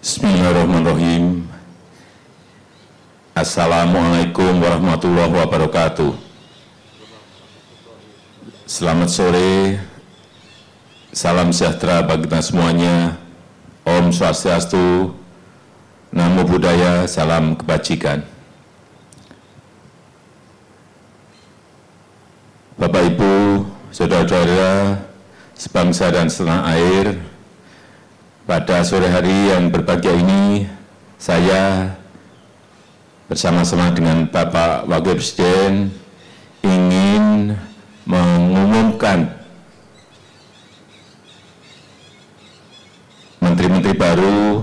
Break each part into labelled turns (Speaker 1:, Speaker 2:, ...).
Speaker 1: Bismillahirrahmanirrahim Assalamualaikum warahmatullahi wabarakatuh Selamat sore Salam sejahtera bagi kita semuanya Om Swastiastu Namo Buddhaya, salam kebajikan. Bapak Ibu, Saudara-saudara, sebangsa dan setanah air, pada sore hari yang berbahagia ini, saya bersama-sama dengan Bapak Wakil Presiden ingin mengumumkan menteri-menteri baru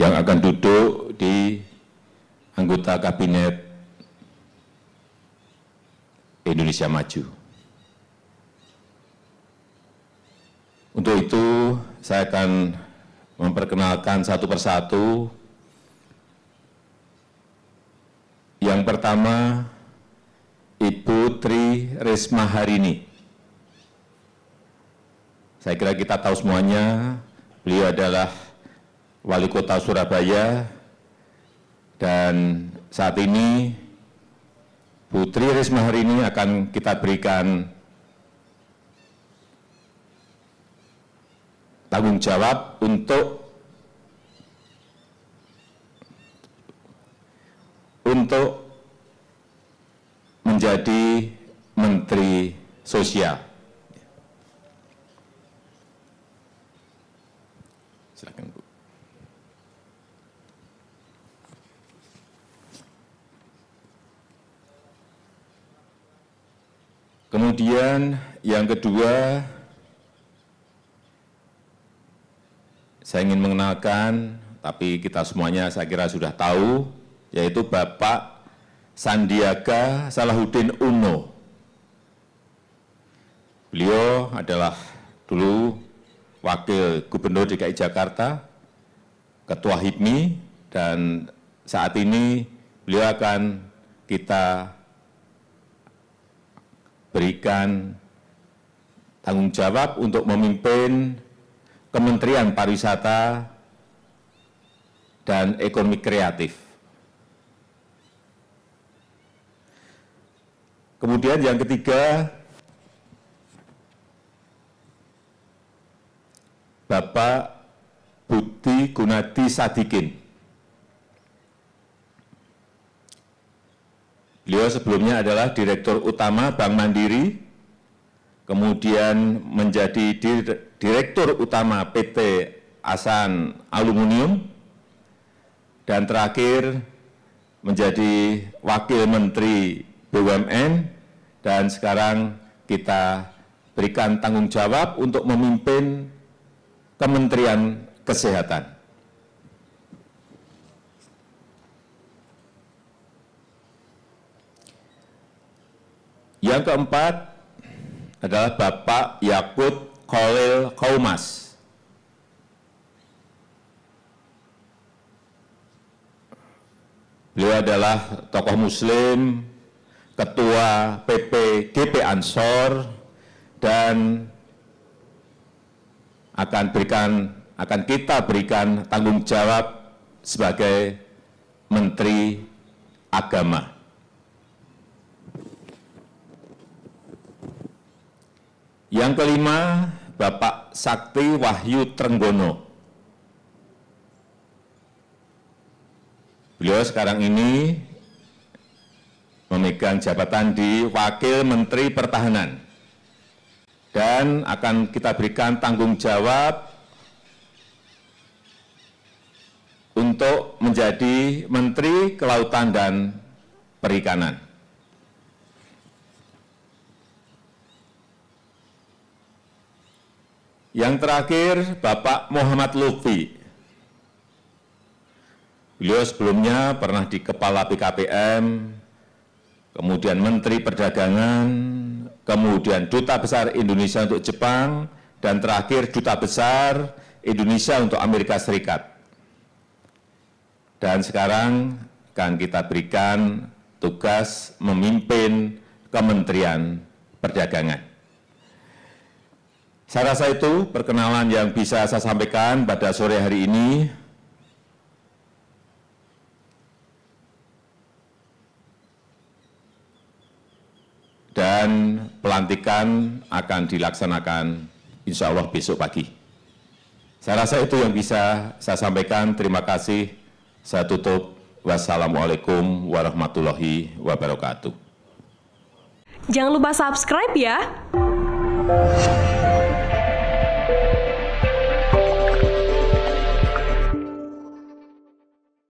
Speaker 1: yang akan duduk di anggota kabinet Indonesia Maju. Untuk itu, saya akan memperkenalkan satu persatu. Yang pertama, Ibu Tri Risma Harini. Saya kira kita tahu semuanya, beliau adalah wali kota Surabaya, dan saat ini Putri Risma hari ini akan kita berikan tanggung jawab untuk untuk menjadi Menteri Sosial. Kemudian yang kedua, saya ingin mengenalkan, tapi kita semuanya saya kira sudah tahu, yaitu Bapak Sandiaga Salahuddin Uno. Beliau adalah dulu Wakil Gubernur DKI Jakarta, Ketua HIPMI, dan saat ini beliau akan kita diberikan tanggung jawab untuk memimpin Kementerian Pariwisata dan Ekonomi Kreatif. Kemudian yang ketiga, Bapak Budi Gunadi Sadikin. Beliau sebelumnya adalah Direktur Utama Bank Mandiri, kemudian menjadi Direktur Utama PT Asan Aluminium, dan terakhir menjadi Wakil Menteri BUMN, dan sekarang kita berikan tanggung jawab untuk memimpin Kementerian Kesehatan. Yang keempat adalah Bapak Yakut Kolil Kaumas. Beliau adalah tokoh muslim, ketua PP GP Ansor, dan akan berikan akan kita berikan tanggung jawab sebagai Menteri Agama. Yang kelima, Bapak Sakti Wahyu Trenggono. Beliau sekarang ini memegang jabatan di Wakil Menteri Pertahanan dan akan kita berikan tanggung jawab untuk menjadi Menteri Kelautan dan Perikanan. Yang terakhir, Bapak Muhammad Lutfi. Beliau sebelumnya pernah di Kepala PKPM, kemudian Menteri Perdagangan, kemudian Duta Besar Indonesia untuk Jepang, dan terakhir Duta Besar Indonesia untuk Amerika Serikat. Dan sekarang akan kita berikan tugas memimpin Kementerian Perdagangan. Saya rasa itu perkenalan yang bisa saya sampaikan pada sore hari ini. Dan pelantikan akan dilaksanakan insya Allah besok pagi. Saya rasa itu yang bisa saya sampaikan. Terima kasih. Saya tutup. Wassalamualaikum warahmatullahi wabarakatuh. Jangan lupa subscribe ya.